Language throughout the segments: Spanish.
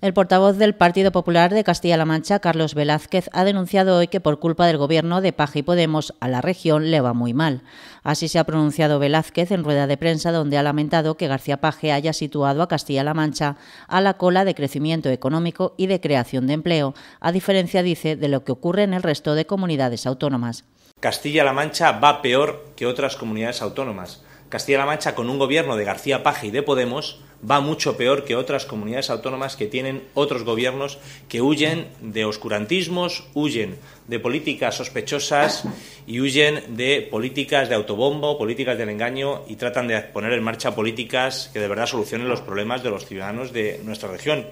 El portavoz del Partido Popular de Castilla-La Mancha, Carlos Velázquez, ha denunciado hoy que por culpa del gobierno de Paje y Podemos a la región le va muy mal. Así se ha pronunciado Velázquez en rueda de prensa donde ha lamentado que García Paje haya situado a Castilla-La Mancha a la cola de crecimiento económico y de creación de empleo, a diferencia, dice, de lo que ocurre en el resto de comunidades autónomas. Castilla-La Mancha va peor que otras comunidades autónomas. Castilla-La Mancha, con un gobierno de García Paje y de Podemos, va mucho peor que otras comunidades autónomas que tienen otros gobiernos que huyen de oscurantismos, huyen de políticas sospechosas y huyen de políticas de autobombo, políticas del engaño y tratan de poner en marcha políticas que de verdad solucionen los problemas de los ciudadanos de nuestra región.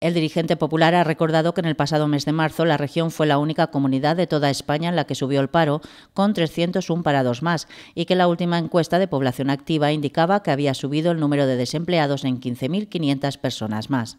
El dirigente popular ha recordado que en el pasado mes de marzo la región fue la única comunidad de toda España en la que subió el paro, con 301 parados más, y que la última encuesta de población activa indicaba que había subido el número de desempleados en 15.500 personas más.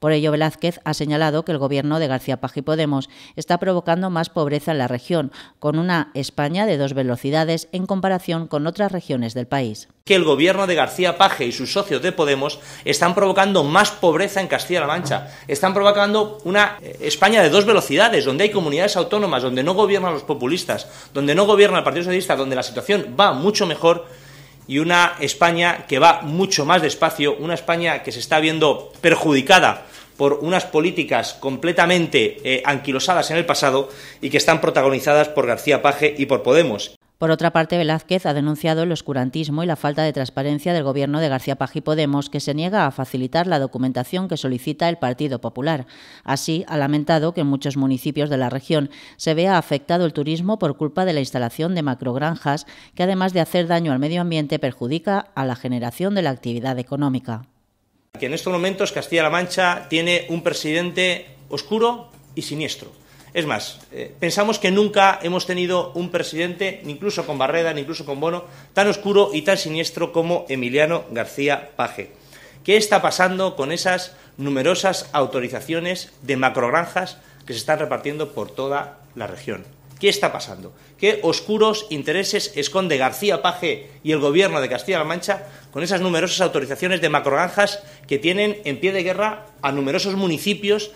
Por ello, Velázquez ha señalado que el gobierno de García Paje y Podemos está provocando más pobreza en la región, con una España de dos velocidades en comparación con otras regiones del país. Que el gobierno de García Paje y sus socios de Podemos están provocando más pobreza en Castilla-La Mancha, están provocando una eh, España de dos velocidades, donde hay comunidades autónomas, donde no gobiernan los populistas, donde no gobierna el Partido Socialista, donde la situación va mucho mejor y una España que va mucho más despacio, una España que se está viendo perjudicada por unas políticas completamente eh, anquilosadas en el pasado y que están protagonizadas por García Paje y por Podemos. Por otra parte, Velázquez ha denunciado el oscurantismo y la falta de transparencia del gobierno de García Paje y Podemos, que se niega a facilitar la documentación que solicita el Partido Popular. Así, ha lamentado que en muchos municipios de la región se vea afectado el turismo por culpa de la instalación de macrogranjas, que además de hacer daño al medio ambiente, perjudica a la generación de la actividad económica que en estos momentos Castilla-La Mancha tiene un presidente oscuro y siniestro. Es más, eh, pensamos que nunca hemos tenido un presidente, ni incluso con Barreda, ni incluso con Bono, tan oscuro y tan siniestro como Emiliano García Paje. ¿Qué está pasando con esas numerosas autorizaciones de macrogranjas que se están repartiendo por toda la región? ¿Qué está pasando? ¿Qué oscuros intereses esconde García Paje y el gobierno de Castilla-La Mancha con esas numerosas autorizaciones de macrogranjas que tienen en pie de guerra a numerosos municipios